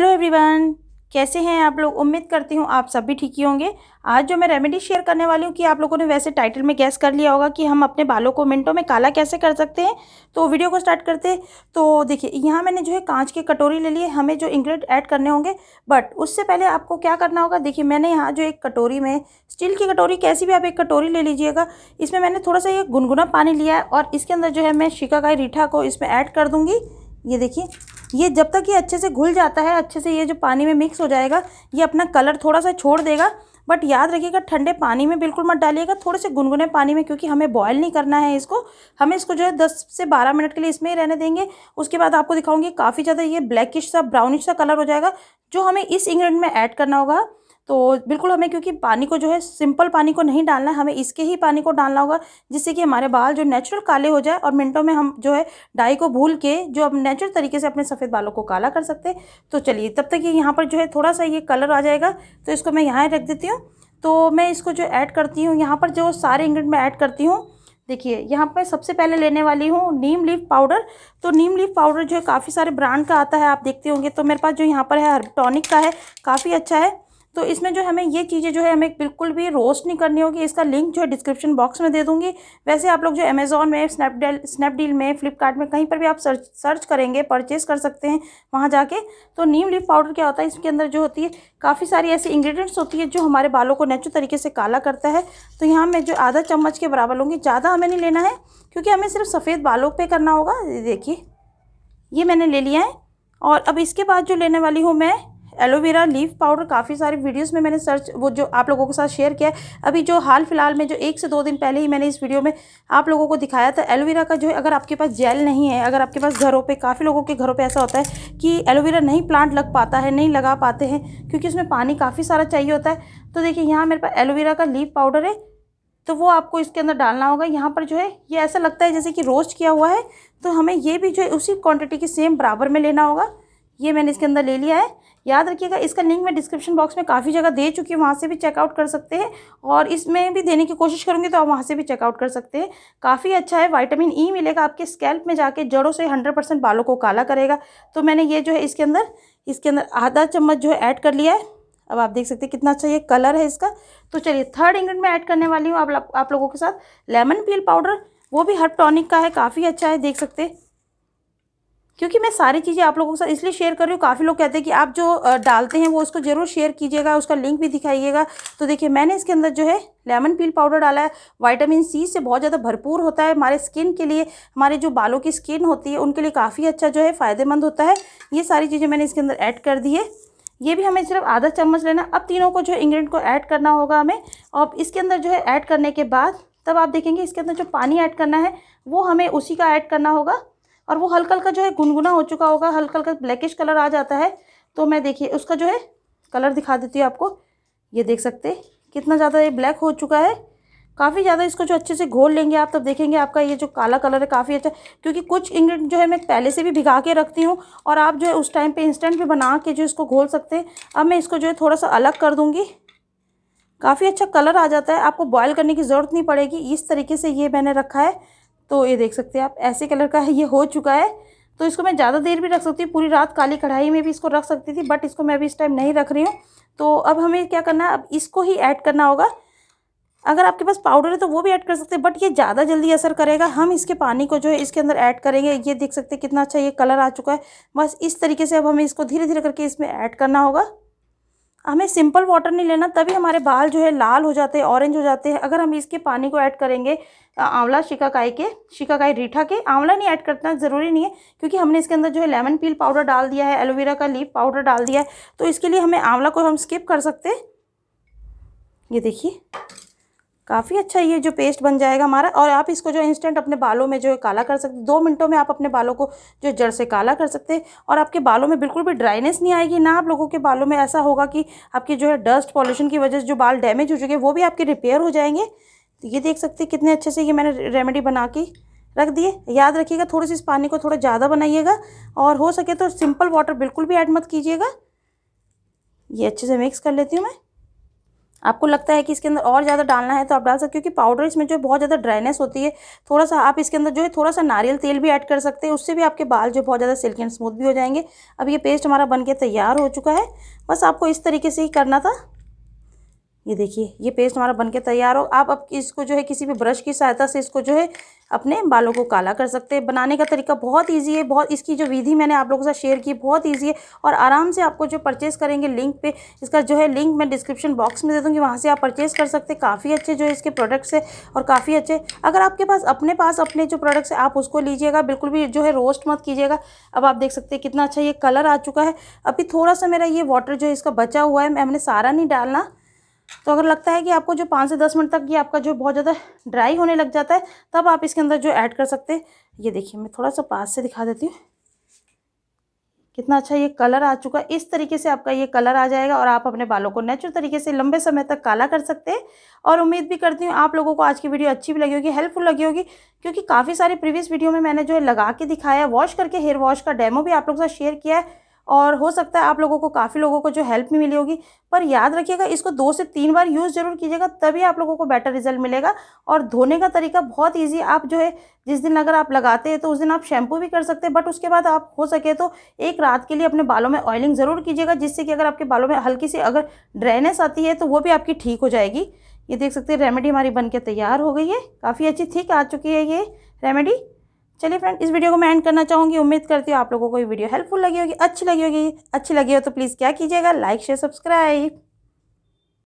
hello everyone कैसे हैं आप लोग उम्मीद करती हूँ आप सभी ठीक ही होंगे आज जो मैं रेमेडी शेयर करने वाली हूँ कि आप लोगों ने वैसे टाइटल में गैस कर लिया होगा कि हम अपने बालों को मिनटों में काला कैसे कर सकते हैं तो वीडियो को स्टार्ट करते हैं तो देखिए यहाँ मैंने जो है कांच की कटोरी ले लिए हमें जो इंग्रेड ऐड करने होंगे बट उससे पहले आपको क्या करना होगा देखिए मैंने यहाँ जो एक कटोरी में स्टील की कटोरी कैसी भी आप एक कटोरी ले लीजिएगा इसमें मैंने थोड़ा सा ये गुनगुना पानी लिया है और इसके अंदर जो है मैं शिकाकाई रीठा को इसमें ऐड कर दूँगी ये देखिए ये जब तक ये अच्छे से घुल जाता है अच्छे से ये जो पानी में मिक्स हो जाएगा ये अपना कलर थोड़ा सा छोड़ देगा बट याद रखिएगा ठंडे पानी में बिल्कुल मत डालिएगा थोड़े से गुनगुने पानी में क्योंकि हमें बॉयल नहीं करना है इसको हमें इसको जो है दस से बारह मिनट के लिए इसमें ही रहने देंगे उसके बाद आपको दिखाऊंगी काफ़ी ज़्यादा ये ब्लैकिश सा ब्राउनिश सा कलर हो जाएगा जो हमें इस इंग्रेडिएंट में ऐड करना होगा तो बिल्कुल हमें क्योंकि पानी को जो है सिंपल पानी को नहीं डालना है हमें इसके ही पानी को डालना होगा जिससे कि हमारे बाल जो नेचुरल काले हो जाए और मिनटों में हम जो है डाई को भूल के जो हम नेचुरल तरीके से अपने सफ़ेद बालों को काला कर सकते हैं तो चलिए तब तक ये यहाँ पर जो है थोड़ा सा ये कलर आ जाएगा तो इसको मैं यहाँ रख देती हूँ तो मैं इसको जो ऐड करती हूँ यहाँ पर जो सारे इंग्रेड मैं ऐड करती हूँ देखिए यहाँ पर सबसे पहले लेने वाली हूँ नीम लीफ पाउडर तो नीम लीफ पाउडर जो है काफ़ी सारे ब्रांड का आता है आप देखते होंगे तो मेरे पास जो यहाँ पर है हर्ब टॉनिक का है काफ़ी अच्छा है तो इसमें जो हमें ये चीज़ें जो है हमें बिल्कुल भी रोस्ट नहीं करनी होगी इसका लिंक जो है डिस्क्रिप्शन बॉक्स में दे दूँगी वैसे आप लोग जो अमेज़ॉन में स्नैपडील स्नैपडील में फ्लिपकार्ट में कहीं पर भी आप सर्च सर्च करेंगे परचेज़ कर सकते हैं वहाँ जाके तो नीम लीफ पाउडर क्या होता है इसके अंदर जो होती है काफ़ी सारी ऐसी इंग्रीडियंट्स होती है जो हमारे बालों को नेचुरल तरीके से काला करता है तो यहाँ मैं जो आधा चम्मच के बराबर लूँगी ज़्यादा हमें नहीं लेना है क्योंकि हमें सिर्फ सफ़ेद बालों पर करना होगा देखिए ये मैंने ले लिया है और अब इसके बाद जो लेने वाली हूँ मैं एलोवेरा लीफ पाउडर काफ़ी सारे वीडियोस में मैंने सर्च वो जो आप लोगों के साथ शेयर किया है अभी जो हाल फिलहाल में जो एक से दो दिन पहले ही मैंने इस वीडियो में आप लोगों को दिखाया था एलोवेरा का जो है अगर आपके पास जेल नहीं है अगर आपके पास घरों पर काफ़ी लोगों के घरों पर ऐसा होता है कि एलोवेरा नहीं प्लांट लग पाता है नहीं लगा पाते हैं क्योंकि उसमें पानी काफ़ी सारा चाहिए होता है तो देखिए यहाँ मेरे पास एलोवेरा का लीफ पाउडर है तो वो आपको इसके अंदर डालना होगा यहाँ पर जो है ये ऐसा लगता है जैसे कि रोस्ट किया हुआ है तो हमें ये भी जो है उसी क्वांटिटी के सेम बराबर में लेना होगा ये मैंने इसके अंदर ले लिया है याद रखिएगा इसका लिंक मैं डिस्क्रिप्शन बॉक्स में काफ़ी जगह दे चुकी हूँ वहाँ से भी चेकआउट कर सकते हैं और इसमें भी देने की कोशिश करूँगी तो आप वहाँ से भी चेकआउट कर सकते हैं काफ़ी अच्छा है वाइटामिन ई e मिलेगा आपके स्कैल्प में जाके जड़ों से हंड्रेड परसेंट बालों को काला करेगा तो मैंने ये जो है इसके अंदर इसके अंदर आधा चम्मच जो है ऐड कर लिया है अब आप देख सकते हैं कितना अच्छा ये कलर है इसका तो चलिए थर्ड इंग्रेडिएंट मैं ऐड करने वाली हूँ आप, लोगों के साथ लेमन पील पाउडर वो भी हर्ब टॉनिक का है काफ़ी अच्छा है देख सकते हैं क्योंकि मैं सारी चीज़ें आप लोगों के साथ इसलिए शेयर कर रही हूँ काफ़ी लोग कहते हैं कि आप जो डालते हैं वो उसको ज़रूर शेयर कीजिएगा उसका लिंक भी दिखाइएगा तो देखिए मैंने इसके अंदर जो है लेमन पील पाउडर डाला है वाइटामिन सी से बहुत ज़्यादा भरपूर होता है हमारे स्किन के लिए हमारे जो बालों की स्किन होती है उनके लिए काफ़ी अच्छा जो है फ़ायदेमंद होता है ये सारी चीज़ें मैंने इसके अंदर ऐड कर दी है ये भी हमें सिर्फ आधा चम्मच लेना अब तीनों को जो है इंग्रेडिएंट को ऐड करना होगा हमें और इसके अंदर जो है ऐड करने के बाद तब आप देखेंगे इसके अंदर जो पानी ऐड करना है वो हमें उसी का ऐड करना होगा और वो हल्का हल्का जो है गुनगुना हो चुका होगा हल्का हल्का ब्लैकिश कलर आ जाता है तो मैं देखिए उसका जो है कलर दिखा देती हूँ आपको ये देख सकते कितना ज़्यादा ये ब्लैक हो चुका है काफ़ी ज़्यादा इसको जो अच्छे से घोल लेंगे आप तब देखेंगे आपका ये जो काला कलर है काफ़ी अच्छा क्योंकि कुछ इंग्रेडिएंट जो है मैं पहले से भी भिगा के रखती हूँ और आप जो है उस टाइम पे इंस्टेंट भी बना के जो इसको घोल सकते हैं अब मैं इसको जो है थोड़ा सा अलग कर दूँगी काफ़ी अच्छा कलर आ जाता है आपको बॉयल करने की ज़रूरत नहीं पड़ेगी इस तरीके से ये मैंने रखा है तो ये देख सकते हैं आप ऐसे कलर का है ये हो चुका है तो इसको मैं ज़्यादा देर भी रख सकती हूँ पूरी रात काली कढ़ाई में भी इसको रख सकती थी बट इसको मैं अभी इस टाइम नहीं रख रही हूँ तो अब हमें क्या करना है अब इसको ही ऐड करना होगा अगर आपके पास पाउडर है तो वो भी ऐड कर सकते हैं बट ये ज़्यादा जल्दी असर करेगा हम इसके पानी को जो है इसके अंदर ऐड करेंगे ये देख सकते हैं कितना अच्छा ये कलर आ चुका है बस इस तरीके से अब हमें इसको धीरे धीरे करके इसमें ऐड करना होगा हमें सिंपल वाटर नहीं लेना तभी हमारे बाल जो है लाल हो जाते हैं ऑरेंज हो जाते हैं अगर हम इसके पानी को ऐड करेंगे आंवला शिकाकाई के शिकाकाई रीठा के आंवला नहीं ऐड करना ज़रूरी नहीं है क्योंकि हमने इसके अंदर जो है लेमन पील पाउडर डाल दिया है एलोवेरा का लीफ पाउडर डाल दिया है तो इसके लिए हमें आंवला को हम स्किप कर सकते ये देखिए काफ़ी अच्छा ये जो पेस्ट बन जाएगा हमारा और आप इसको जो इंस्टेंट अपने बालों में जो है काला कर सकते दो मिनटों में आप अपने बालों को जो जड़ से काला कर सकते हैं और आपके बालों में बिल्कुल भी ड्राइनेस नहीं आएगी ना आप लोगों के बालों में ऐसा होगा कि आपके जो है डस्ट पॉल्यूशन की वजह से जो बाल डैमेज हो चुके हैं वो भी आपके रिपेयर हो जाएंगे तो ये देख सकते कितने अच्छे से ये मैंने रेमेडी बना के रख दिए याद रखिएगा थोड़े से इस पानी को थोड़ा ज़्यादा बनाइएगा और हो सके तो सिंपल वाटर बिल्कुल भी ऐड मत कीजिएगा ये अच्छे से मिक्स कर लेती हूँ मैं आपको लगता है कि इसके अंदर और ज़्यादा डालना है तो आप डाल सकते हो क्योंकि पाउडर इसमें जो बहुत ज़्यादा ड्राइनेस होती है थोड़ा सा आप इसके अंदर जो है थोड़ा सा नारियल तेल भी ऐड कर सकते हैं उससे भी आपके बाल जो बहुत ज़्यादा सिल्क एंड स्मूथ भी हो जाएंगे अब ये पेस्ट हमारा बन तैयार हो चुका है बस आपको इस तरीके से ही करना था ये देखिए ये पेस्ट हमारा बनके तैयार हो आप अब इसको जो है किसी भी ब्रश की सहायता से इसको जो है अपने बालों को काला कर सकते हैं बनाने का तरीका बहुत ईजी है बहुत इसकी जो विधि मैंने आप लोगों के साथ शेयर की बहुत ईजी है और आराम से आपको जो परचेज़ करेंगे लिंक पे इसका जो है लिंक मैं डिस्क्रिप्शन बॉक्स में दे दूँगी वहाँ से आप परचेज़ कर सकते काफ़ी अच्छे जो इसके प्रोडक्ट्स है और काफ़ी अच्छे अगर आपके पास अपने पास अपने जो प्रोडक्ट्स है आप उसको लीजिएगा बिल्कुल भी जो है रोस्ट मत कीजिएगा अब आप देख सकते हैं कितना अच्छा ये कलर आ चुका है अभी थोड़ा सा मेरा ये वाटर जो है इसका बचा हुआ है मैं हमने सारा नहीं डालना तो अगर लगता है कि आपको जो पाँच से दस मिनट तक ये आपका जो बहुत ज़्यादा ड्राई होने लग जाता है तब आप इसके अंदर जो ऐड कर सकते हैं ये देखिए मैं थोड़ा सा पास से दिखा देती हूँ कितना अच्छा ये कलर आ चुका इस तरीके से आपका ये कलर आ जाएगा और आप अपने बालों को नेचुरल तरीके से लंबे समय तक काला कर सकते हैं और उम्मीद भी करती हूँ आप लोगों को आज की वीडियो अच्छी भी लगी होगी हेल्पफुल लगी होगी क्योंकि काफ़ी सारी प्रीवियस वीडियो में मैंने जो है लगा के दिखाया वॉश करके हेयर वॉश का डेमो भी आप लोगों के साथ शेयर किया है और हो सकता है आप लोगों को काफ़ी लोगों को जो हेल्प भी मिली होगी पर याद रखिएगा इसको दो से तीन बार यूज़ ज़रूर कीजिएगा तभी आप लोगों को बेटर रिजल्ट मिलेगा और धोने का तरीका बहुत ईजी आप जो है जिस दिन अगर आप लगाते हैं तो उस दिन आप शैम्पू भी कर सकते हैं बट उसके बाद आप हो सके तो एक रात के लिए अपने बालों में ऑयलिंग ज़रूर कीजिएगा जिससे कि अगर आपके बालों में हल्की सी अगर ड्राइनेस आती है तो वो भी आपकी ठीक हो जाएगी ये देख सकते हैं रेमेडी हमारी बनके तैयार हो गई है काफ़ी अच्छी ठीक आ चुकी है ये रेमेडी चलिए फ्रेंड इस वीडियो को मैं एंड करना चाहूँगी उम्मीद करती हूँ आप लोगों को ये वीडियो हेल्पफुल लगी होगी अच्छी लगी होगी अच्छी लगी हो तो प्लीज़ क्या कीजिएगा लाइक शेयर सब्सक्राइब